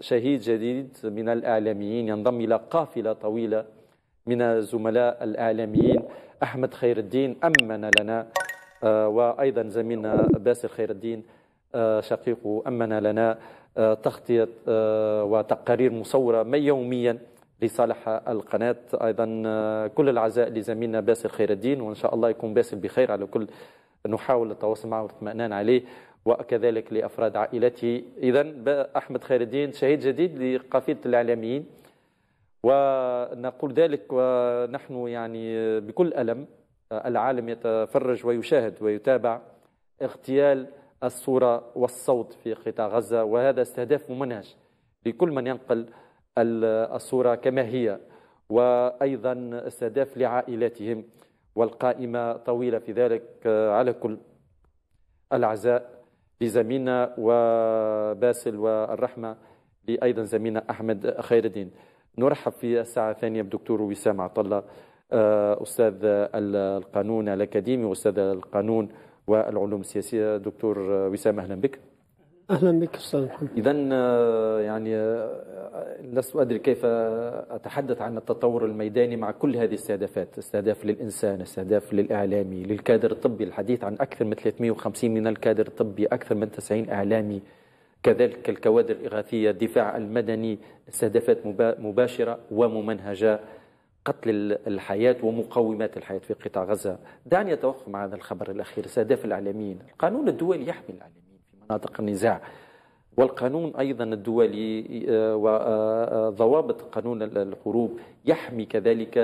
شهيد جديد من الإعلاميين ينضم إلى قافلة طويلة من الزملاء الإعلاميين أحمد خير الدين أمن لنا آه، وأيضا زميلنا باسل خير الدين آه، شقيق أمن لنا آه، تغطية وتقارير مصورة ما يوميا لصالح القناة أيضا كل العزاء لزميلنا باسل خير الدين وإن شاء الله يكون باسل بخير على كل نحاول التواصل معه والاطمئنان عليه وكذلك لأفراد عائلته إذا أحمد خير الدين شهيد جديد لقافلة الإعلاميين ونقول ذلك ونحن يعني بكل ألم العالم يتفرج ويشاهد ويتابع اغتيال الصورة والصوت في قطاع غزة وهذا استهداف ممنهج لكل من ينقل الصورة كما هي وأيضا استهداف لعائلاتهم والقائمة طويلة في ذلك على كل الأعزاء لزميلنا وباسل والرحمة لأيضا زميلنا أحمد خير الدين نرحب في الساعة الثانية بدكتور وسام عطلة آه، أستاذ القانون الأكاديمي وأستاذ القانون والعلوم السياسية دكتور وسام أهلا بك اهلا بك استاذ محمد اذا آه، يعني آه، لست ادري كيف اتحدث عن التطور الميداني مع كل هذه الاستهدافات، استهداف للانسان استهداف للاعلامي للكادر الطبي الحديث عن اكثر من 350 من الكادر الطبي اكثر من 90 اعلامي كذلك الكوادر الاغاثيه الدفاع المدني استهدافات مباشره وممنهجه قتل الحياة ومقومات الحياة في قطاع غزة دعني أتوقف مع هذا الخبر الأخير استهداف الإعلاميين القانون الدولي يحمي الإعلاميين مناطق النزاع والقانون ايضا الدولي آه، وضوابط آه، آه، قانون الحروب يحمي كذلك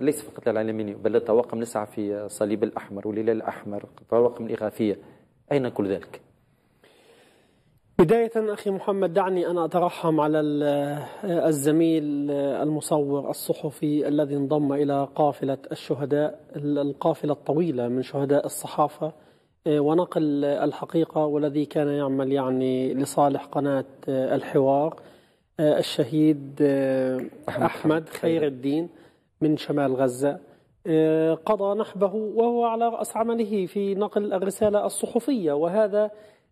ليس فقط العالمين بل الطواقم نسعى في الصليب الاحمر والهلال الاحمر الطواقم الاغاثيه اين كل ذلك؟ بداية أخي محمد دعني أنا أترحم على الزميل المصور الصحفي الذي انضم إلى قافلة الشهداء القافلة الطويلة من شهداء الصحافة إيه، ونقل الحقيقة والذي كان يعمل يعني لصالح قناة إيه، الحوار إيه، الشهيد أحمد خير الدين من شمال غزة قضى نحبه وهو على رأس عمله في نقل الرسالة الصحفية وهذا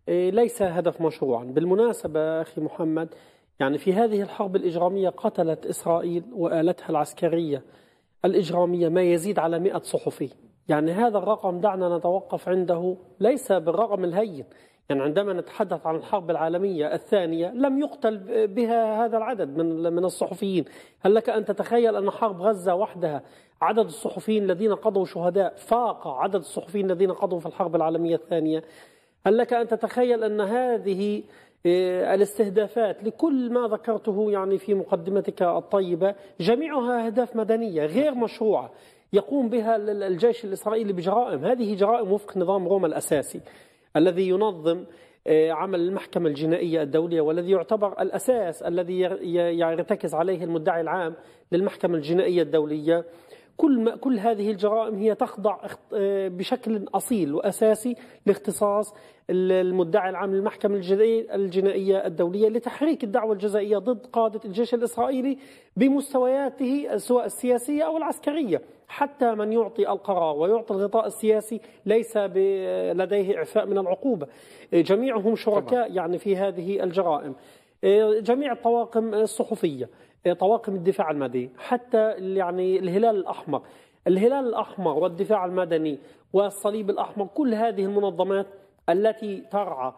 ليس هدف مشروعا بالمناسبة أخي محمد يعني في هذه الحرب الإجرامية قتلت إسرائيل وآلتها العسكرية الإجرامية ما يزيد على مئة صحفي يعني هذا الرقم دعنا نتوقف عنده ليس بالرقم الهين يعني عندما نتحدث عن الحرب العالمية الثانية لم يقتل بها هذا العدد من من الصحفيين، هل لك أن تتخيل أن حرب غزة وحدها عدد الصحفيين الذين قضوا شهداء فاق عدد الصحفيين الذين قضوا في الحرب العالمية الثانية؟ هل لك أن تتخيل أن هذه آه، الاستهدافات لكل ما ذكرته يعني في مقدمتك الطيبة جميعها أهداف مدنية غير مشروعة يقوم بها الجيش الإسرائيلي بجرائم هذه جرائم وفق نظام روما الأساسي الذي ينظم آه، عمل المحكمة الجنائية الدولية والذي يعتبر الأساس الذي يرتكز عليه المدعي العام للمحكمة الجنائية الدولية كل ما كل هذه الجرائم هي تخضع آه، بشكل اصيل واساسي لاختصاص المدعي العام للمحكمه الجنائيه الدوليه لتحريك الدعوه الجزائيه ضد قاده الجيش الاسرائيلي بمستوياته سواء السياسيه او العسكريه، حتى من يعطي القرار ويعطي الغطاء السياسي ليس لديه اعفاء من العقوبه، جميعهم شركاء يعني في هذه الجرائم. إيه، جميع الطواقم إيه، الصحفيه إيه، طواقم الدفاع المدني حتى يعني الهلال الاحمر الهلال الاحمر والدفاع المدني والصليب الاحمر كل هذه المنظمات التي ترعى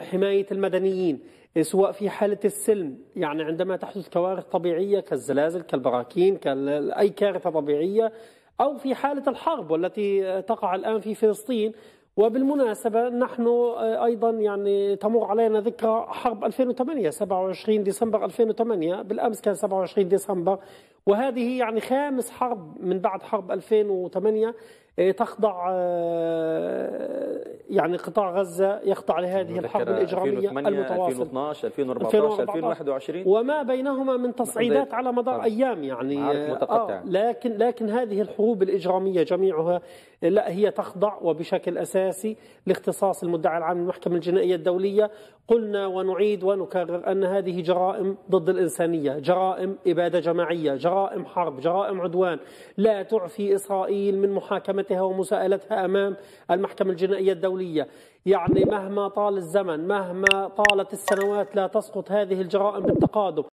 حمايه المدنيين سواء في حالة السلم يعني عندما تحدث كوارث طبيعية كالزلازل كالبراكين كأي كارثة طبيعية أو في حالة الحرب والتي تقع الآن في فلسطين وبالمناسبة نحن آه، أيضا يعني تمر علينا ذكرى حرب 2008 27 ديسمبر 2008 بالأمس كان 27 ديسمبر وهذه يعني خامس حرب من بعد حرب 2008 إيه، تخضع آه، يعني قطاع غزة يخضع لهذه الحرب الإجرامية 2008 2012 2014 2021 وما بينهما من تصعيدات نعم. على مدار طبعا. أيام يعني نعم، آه لكن لكن هذه الحروب الإجرامية جميعها لا هي تخضع وبشكل أساسي لاختصاص المدعي العام للمحكمة الجنائية الدولية قلنا ونعيد ونكرر أن هذه جرائم ضد الإنسانية جرائم إبادة جماعية جرائم حرب جرائم عدوان لا تعفي إسرائيل من محاكمة مقدمتها ومساءلتها أمام المحكمة الجنائية الدولية يعني مهما طال الزمن مهما طالت السنوات لا تسقط هذه الجرائم بالتقادم